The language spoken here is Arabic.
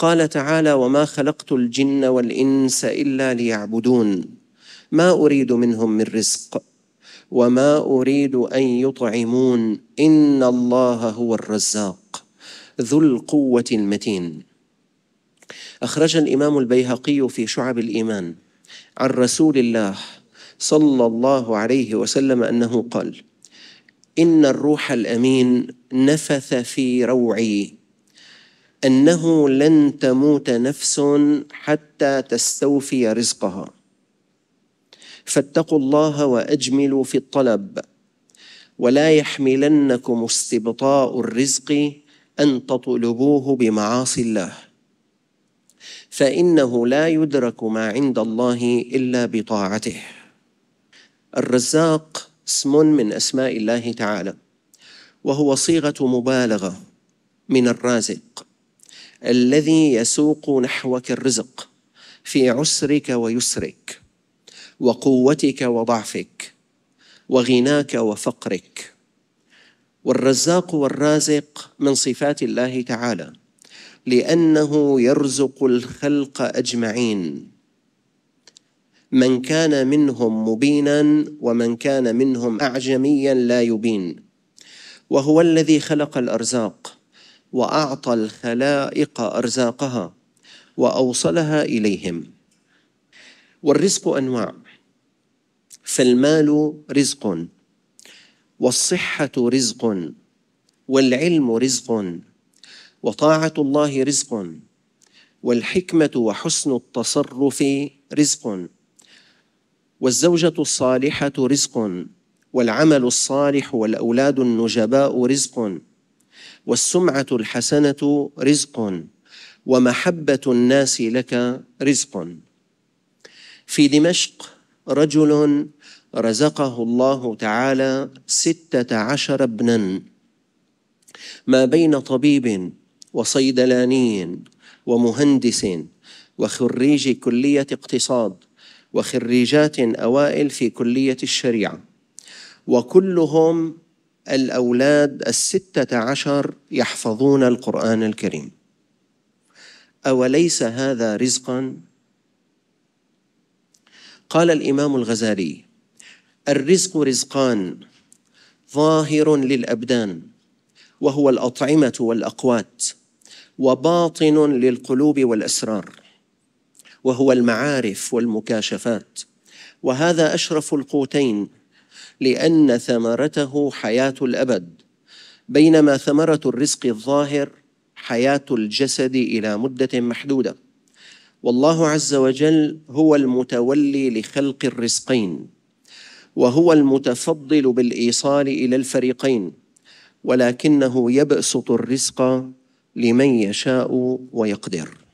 قال تعالى وما خلقت الجن والانس الا ليعبدون ما اريد منهم من رزق وما اريد ان يطعمون ان الله هو الرزاق ذو القوه المتين اخرج الامام البيهقي في شعب الايمان عن رسول الله صلى الله عليه وسلم انه قال ان الروح الامين نفث في روعي انه لن تموت نفس حتى تستوفي رزقها فاتقوا الله واجملوا في الطلب ولا يحملنكم استبطاء الرزق ان تطلبوه بمعاصي الله فانه لا يدرك ما عند الله الا بطاعته الرزاق اسم من اسماء الله تعالى وهو صيغه مبالغه من الرازق الذي يسوق نحوك الرزق في عسرك ويسرك وقوتك وضعفك وغناك وفقرك والرزاق والرازق من صفات الله تعالى لانه يرزق الخلق اجمعين من كان منهم مبينا ومن كان منهم اعجميا لا يبين وهو الذي خلق الارزاق واعطى الخلائق ارزاقها واوصلها اليهم والرزق انواع فالمال رزق والصحه رزق والعلم رزق وطاعه الله رزق والحكمه وحسن التصرف رزق والزوجه الصالحه رزق والعمل الصالح والاولاد النجباء رزق والسمعة الحسنة رزق ومحبة الناس لك رزق في دمشق رجل رزقه الله تعالى ستة عشر ابنا ما بين طبيب وصيدلاني ومهندس وخريج كلية اقتصاد وخريجات أوائل في كلية الشريعة وكلهم الأولاد الستة عشر يحفظون القرآن الكريم أوليس هذا رزقا؟ قال الإمام الغزالي الرزق رزقان ظاهر للأبدان وهو الأطعمة والأقوات وباطن للقلوب والأسرار وهو المعارف والمكاشفات وهذا أشرف القوتين لأن ثمرته حياة الأبد بينما ثمرة الرزق الظاهر حياة الجسد إلى مدة محدودة والله عز وجل هو المتولي لخلق الرزقين وهو المتفضل بالإيصال إلى الفريقين ولكنه يبسط الرزق لمن يشاء ويقدر